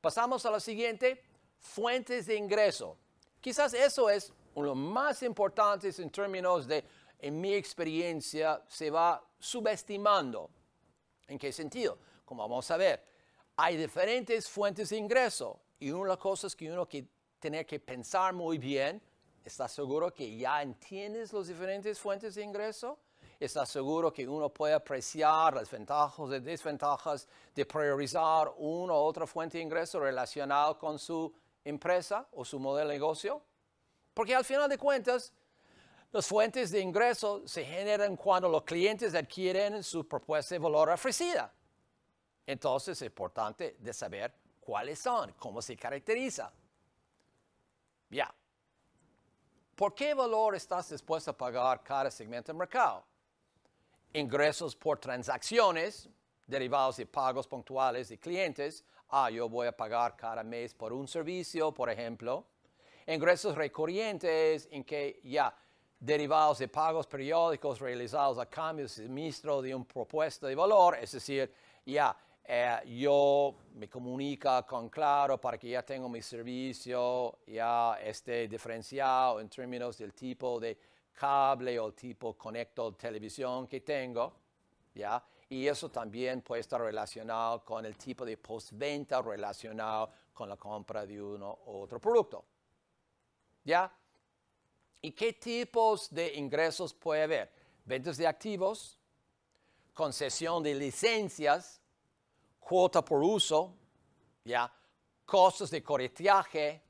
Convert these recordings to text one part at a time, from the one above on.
Pasamos a la siguiente, fuentes de ingreso. Quizás eso es uno de los más importantes en términos de, en mi experiencia, se va subestimando. ¿En qué sentido? Como vamos a ver, hay diferentes fuentes de ingreso y una de las cosas que uno tiene que pensar muy bien, ¿estás seguro que ya entiendes las diferentes fuentes de ingreso? ¿Estás seguro que uno puede apreciar las ventajas y desventajas de priorizar una u otra fuente de ingreso relacionada con su empresa o su modelo de negocio. Porque al final de cuentas, las fuentes de ingreso se generan cuando los clientes adquieren su propuesta de valor ofrecida. Entonces es importante de saber cuáles son, cómo se caracteriza. Ya. ¿Por qué valor estás dispuesto a pagar cada segmento de mercado? ingresos por transacciones, derivados de pagos puntuales de clientes. Ah, yo voy a pagar cada mes por un servicio, por ejemplo. Ingresos recurrentes, en que ya derivados de pagos periódicos realizados a cambio de suministro de un propuesto de valor, es decir, ya eh, yo me comunica con Claro para que ya tengo mi servicio ya esté diferenciado en términos del tipo de cable o tipo conecto televisión que tengo, ¿ya? Y eso también puede estar relacionado con el tipo de postventa relacionado con la compra de uno u otro producto. ¿Ya? ¿Y qué tipos de ingresos puede haber? Ventas de activos, concesión de licencias, cuota por uso, ¿ya? costos de corretaje,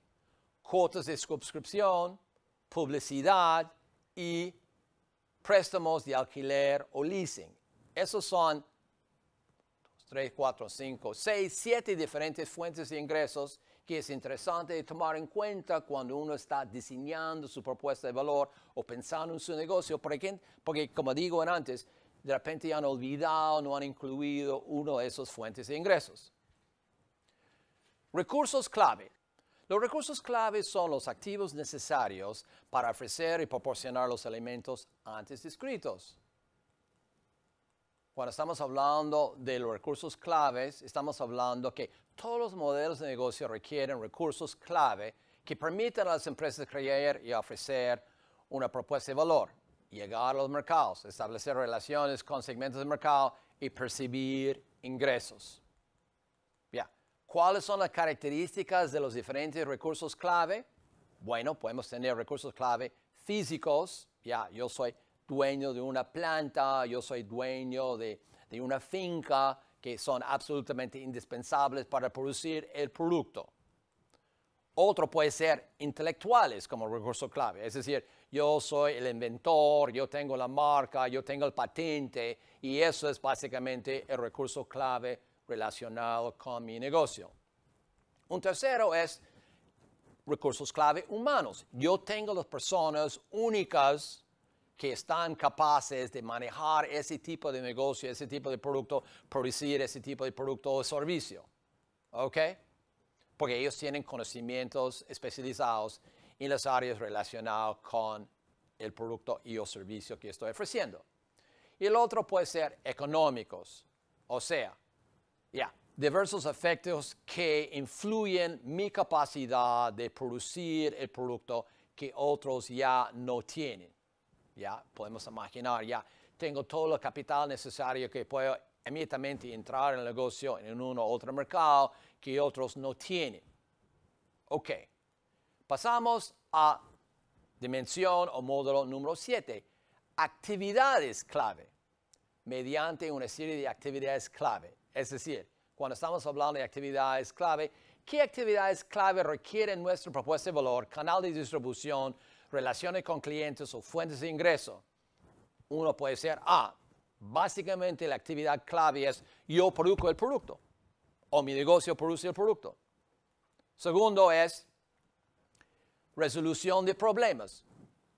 cuotas de suscripción, publicidad, y préstamos de alquiler o leasing. Esos son 3, 4, 5, 6, 7 diferentes fuentes de ingresos que es interesante tomar en cuenta cuando uno está diseñando su propuesta de valor o pensando en su negocio, porque, porque como digo antes, de repente han olvidado, no han incluido uno de esos fuentes de ingresos. Recursos clave. Los recursos claves son los activos necesarios para ofrecer y proporcionar los elementos antes descritos. Cuando estamos hablando de los recursos claves, estamos hablando que todos los modelos de negocio requieren recursos clave que permitan a las empresas crear y ofrecer una propuesta de valor, llegar a los mercados, establecer relaciones con segmentos de mercado y percibir ingresos. ¿Cuáles son las características de los diferentes recursos clave? Bueno, podemos tener recursos clave físicos, ya yo soy dueño de una planta, yo soy dueño de, una finca, que son absolutamente indispensables para producir el producto. Otro puede ser intelectuales como recurso clave, es decir, yo soy el inventor, yo tengo la marca, yo tengo el patente y eso es básicamente el recurso clave relacionado con mi negocio. Un tercero es recursos clave humanos. Yo tengo las personas únicas que están capaces de manejar ese tipo de negocio, ese tipo de producto, producir ese tipo de producto o servicio. ¿Ok? Porque ellos tienen conocimientos especializados en las áreas relacionadas con el producto y o servicio que estoy ofreciendo. Y el otro puede ser económicos, o sea, Diversos efectos que influyen mi capacidad de producir el producto que otros ya no tienen. Ya podemos imaginar, ya tengo todo el capital necesario que puedo inmediatamente entrar en el negocio en uno u otro mercado que otros no tienen. Ok, pasamos a dimensión o módulo número 7, actividades clave, mediante una serie de actividades clave. Es decir, cuando estamos hablando de actividades clave, ¿qué actividades clave requieren nuestra propuesta de valor, canal de distribución, relaciones con clientes o fuentes de ingreso? Uno puede ser, ah, básicamente la actividad clave es yo produzco el producto o mi negocio produce el producto. Segundo es resolución de problemas.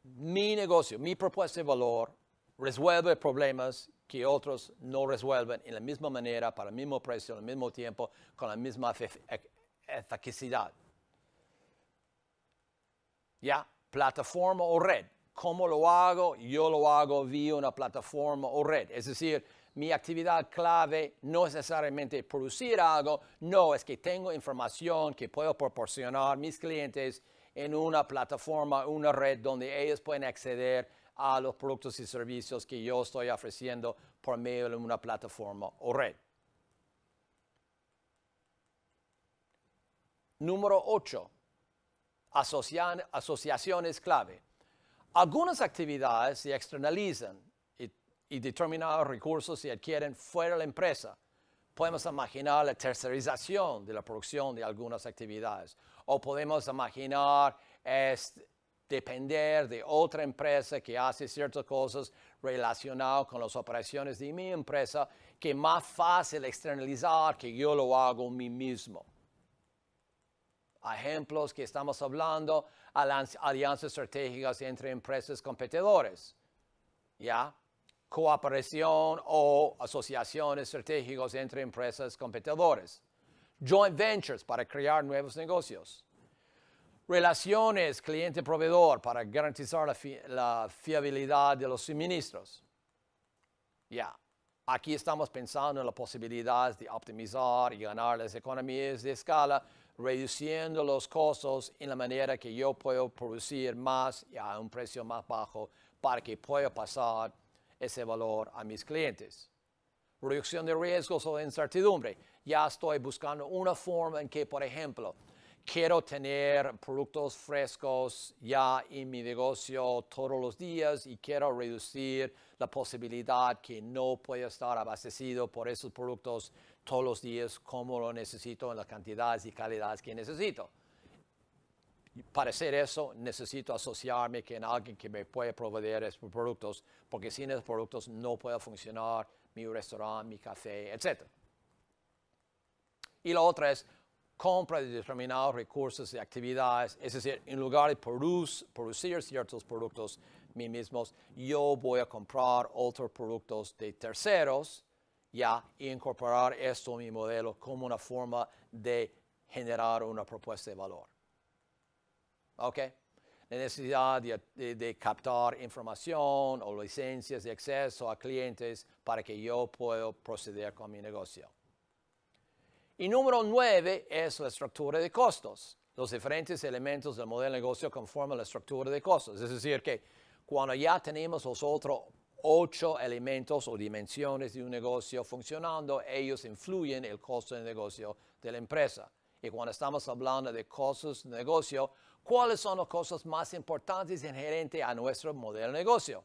Mi negocio, mi propuesta de valor resuelve problemas que otros no resuelven en la misma manera, para el mismo precio, al mismo tiempo, con la misma e-, eficacia. ¿Ya? Plataforma o red. ¿Cómo lo hago? Yo lo hago vía una plataforma o red. Es decir, mi actividad clave no es necesariamente producir algo, no, es que tengo información que puedo proporcionar a mis clientes en una plataforma, una red donde ellos pueden acceder a los productos y servicios que yo estoy ofreciendo por medio de una plataforma o red. Número 8. asociaciones clave. Algunas actividades se externalizan y, y determinados recursos se adquieren fuera de la empresa podemos imaginar la tercerización de la producción de algunas actividades o podemos imaginar este, depender de otra empresa que hace ciertas cosas relacionadas con las operaciones de mi empresa, que es más fácil externalizar que yo lo hago mí mismo. Ejemplos que estamos hablando, alianzas estratégicas entre empresas competidores, ¿ya? Cooperación o asociaciones estratégicas entre empresas competidores. Joint ventures para crear nuevos negocios relaciones cliente-proveedor para garantizar la, fiabilidad de los suministros. Ya, aquí estamos pensando en la posibilidad de optimizar y ganar las economías de escala, reduciendo los costos en la manera que yo puedo producir más y a un precio más bajo para que pueda pasar ese valor a mis clientes. Reducción de riesgos o incertidumbre. Ya estoy buscando una forma en que, por ejemplo, quiero tener productos frescos ya en mi negocio todos los días y quiero reducir la posibilidad que no pueda estar abastecido por esos productos todos los días como lo necesito en las cantidades y calidades que necesito. Para hacer eso necesito asociarme con alguien que me pueda proveer esos productos, porque sin esos productos no puede funcionar mi restaurante, mi café, etc. Y la otra es compra de determinados recursos y actividades, es decir, en lugar de producir ciertos productos mí mismos, yo voy a comprar otros productos de terceros ya y incorporar esto a mi modelo como una forma de generar una propuesta de valor. ¿Ok? La necesidad de, de captar información o licencias de acceso a clientes para que yo pueda proceder con mi negocio. Y número nueve es la estructura de costos. Los diferentes elementos del modelo de negocio conforman la estructura de costos. Es decir, que cuando ya tenemos los otros ocho elementos o dimensiones de un negocio funcionando, ellos influyen en el costo de negocio de la empresa. Y cuando estamos hablando de costos de negocio, ¿cuáles son las cosas más importantes inherentes a nuestro modelo de negocio?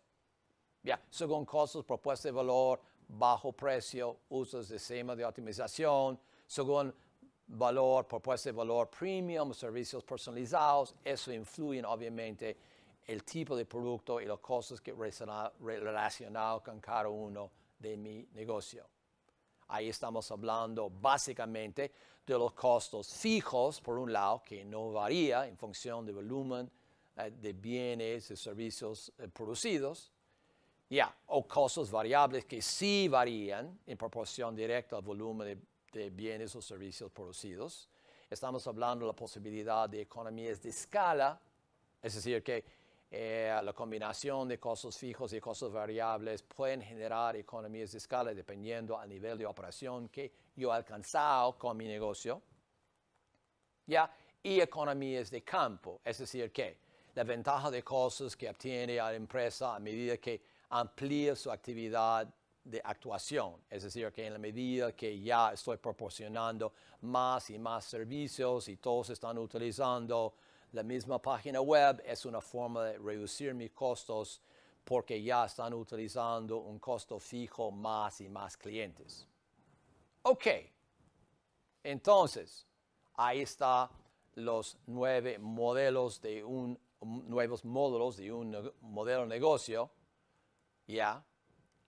Ya, según costos, propuesta de valor, bajo precio, usos de sistema de optimización, según valor, propuesta de valor premium, servicios personalizados, eso influye obviamente el tipo de producto y los costos que relacionados con cada uno de mi negocio. Ahí estamos hablando básicamente de los costos fijos, por un lado, que no varía en función del volumen eh, de bienes y servicios eh, producidos, ya, o costos variables que sí varían en proporción directa al volumen de de bienes o servicios producidos. Estamos hablando de la posibilidad de economías de escala, es decir, que eh, la combinación de costos fijos y costos variables pueden generar economías de escala dependiendo al nivel de operación que yo he alcanzado con mi negocio. ¿Ya? Y economías de campo, es decir, que la ventaja de costos que obtiene la empresa a medida que amplía su actividad de actuación, es decir, que en la medida que ya estoy proporcionando más y más servicios y todos están utilizando la misma página web, es una forma de reducir mis costos porque ya están utilizando un costo fijo más y más clientes. Ok, entonces, ahí están los nueve modelos de un, nuevos módulos de un modelo de negocio, ¿ya?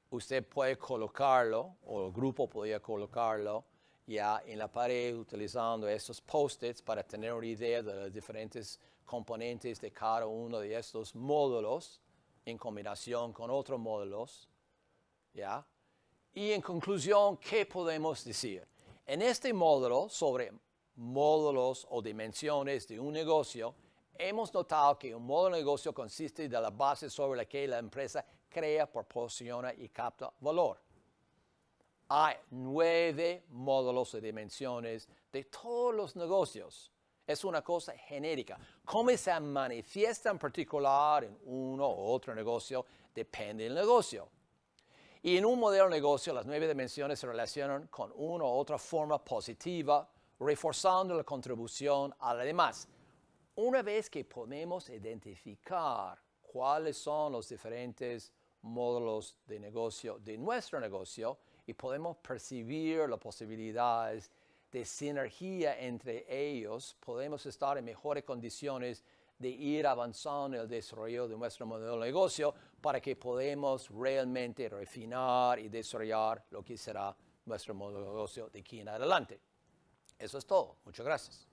usted puede colocarlo, o el grupo podría colocarlo ya en la pared utilizando estos post-its para tener una idea de los diferentes componentes de cada uno de estos módulos en combinación con otros módulos. ¿ya? Y en conclusión, ¿qué podemos decir? En este módulo sobre módulos o dimensiones de un negocio, hemos notado que un módulo de negocio consiste de la base sobre la que la empresa crea, proporciona y capta valor. Hay nueve módulos de dimensiones de todos los negocios. Es una cosa genérica. Cómo se manifiesta en particular en uno u otro negocio depende del negocio. Y en un modelo de negocio, las nueve dimensiones se relacionan con una u otra forma positiva, reforzando la contribución a la demás. Una vez que podemos identificar cuáles son los diferentes módulos de negocio de nuestro negocio y podemos percibir las posibilidades de sinergia entre ellos, podemos estar en mejores condiciones de ir avanzando en el desarrollo de nuestro modelo de negocio para que podamos realmente refinar y desarrollar lo que será nuestro modelo de negocio de aquí en adelante. Eso es todo. Muchas gracias.